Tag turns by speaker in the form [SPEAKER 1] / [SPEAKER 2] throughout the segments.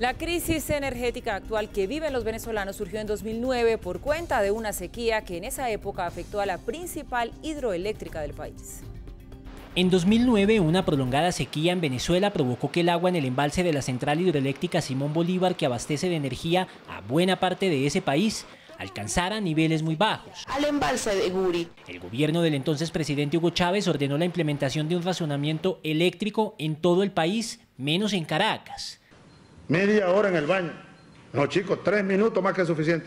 [SPEAKER 1] La crisis energética actual que viven los venezolanos surgió en 2009 por cuenta de una sequía que en esa época afectó a la principal hidroeléctrica del país. En 2009, una prolongada sequía en Venezuela provocó que el agua en el embalse de la central hidroeléctrica Simón Bolívar, que abastece de energía a buena parte de ese país, alcanzara niveles muy bajos. Al embalse de Guri. El gobierno del entonces presidente Hugo Chávez ordenó la implementación de un razonamiento eléctrico en todo el país, menos en Caracas
[SPEAKER 2] media hora en el baño. No, chicos, tres minutos más que suficiente.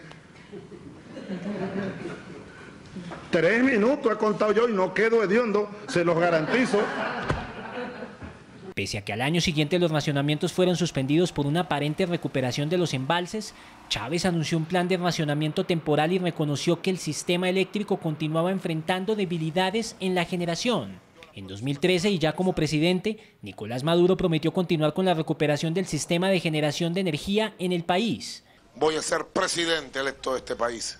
[SPEAKER 2] Tres minutos he contado yo y no quedo hediondo, se los garantizo.
[SPEAKER 1] Pese a que al año siguiente los racionamientos fueron suspendidos por una aparente recuperación de los embalses, Chávez anunció un plan de racionamiento temporal y reconoció que el sistema eléctrico continuaba enfrentando debilidades en la generación. En 2013, y ya como presidente, Nicolás Maduro prometió continuar con la recuperación del sistema de generación de energía en el país.
[SPEAKER 3] Voy a ser presidente electo de este país.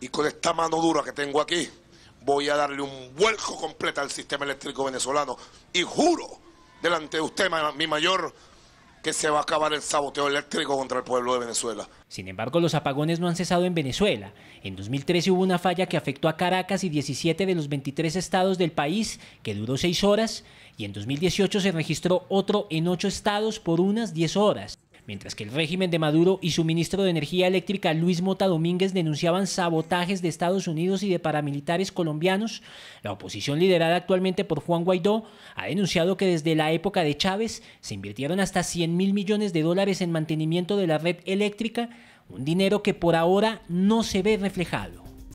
[SPEAKER 3] Y con esta mano dura que tengo aquí, voy a darle un vuelco completo al sistema eléctrico venezolano. Y juro, delante de usted, mi mayor que se va a acabar el saboteo eléctrico contra el pueblo de Venezuela. Sin
[SPEAKER 1] embargo, los apagones no han cesado en Venezuela. En 2013 hubo una falla que afectó a Caracas y 17 de los 23 estados del país, que duró 6 horas, y en 2018 se registró otro en 8 estados por unas 10 horas mientras que el régimen de Maduro y su ministro de Energía Eléctrica Luis Mota Domínguez denunciaban sabotajes de Estados Unidos y de paramilitares colombianos, la oposición liderada actualmente por Juan Guaidó ha denunciado que desde la época de Chávez se invirtieron hasta 100 mil millones de dólares en mantenimiento de la red eléctrica, un dinero que por ahora no se ve reflejado.